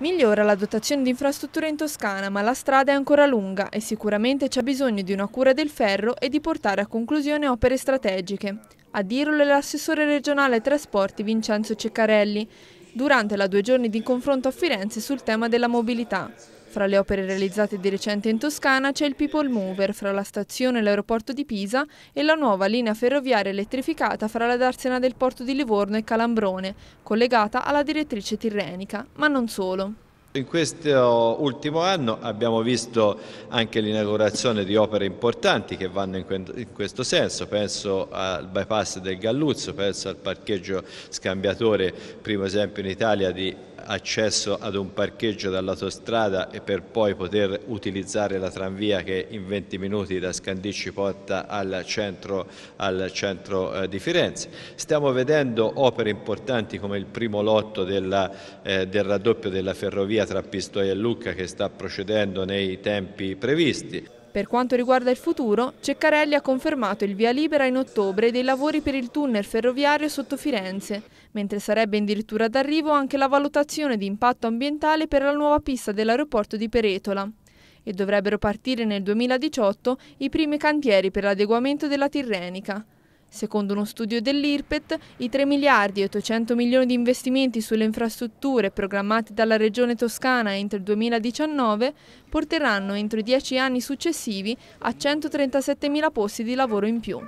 Migliora la dotazione di infrastrutture in Toscana, ma la strada è ancora lunga e sicuramente c'è bisogno di una cura del ferro e di portare a conclusione opere strategiche. A dirlo è l'assessore regionale trasporti Vincenzo Ceccarelli, durante la due giorni di confronto a Firenze sul tema della mobilità. Fra le opere realizzate di recente in Toscana c'è il People Mover fra la stazione e l'aeroporto di Pisa e la nuova linea ferroviaria elettrificata fra la darsena del porto di Livorno e Calambrone, collegata alla direttrice tirrenica, ma non solo. In questo ultimo anno abbiamo visto anche l'inaugurazione di opere importanti che vanno in questo senso, penso al bypass del Galluzzo, penso al parcheggio scambiatore, primo esempio in Italia di accesso ad un parcheggio dall'autostrada e per poi poter utilizzare la tranvia che in 20 minuti da Scandicci porta al centro, al centro eh, di Firenze. Stiamo vedendo opere importanti come il primo lotto della, eh, del raddoppio della ferrovia tra Pistoia e Lucca che sta procedendo nei tempi previsti. Per quanto riguarda il futuro, Ceccarelli ha confermato il via libera in ottobre dei lavori per il tunnel ferroviario sotto Firenze, mentre sarebbe addirittura d'arrivo anche la valutazione di impatto ambientale per la nuova pista dell'aeroporto di Peretola. E dovrebbero partire nel 2018 i primi cantieri per l'adeguamento della Tirrenica. Secondo uno studio dell'IRPET, i 3 miliardi e 800 milioni di investimenti sulle infrastrutture programmati dalla Regione Toscana entro il 2019 porteranno entro i dieci anni successivi a 137 mila posti di lavoro in più.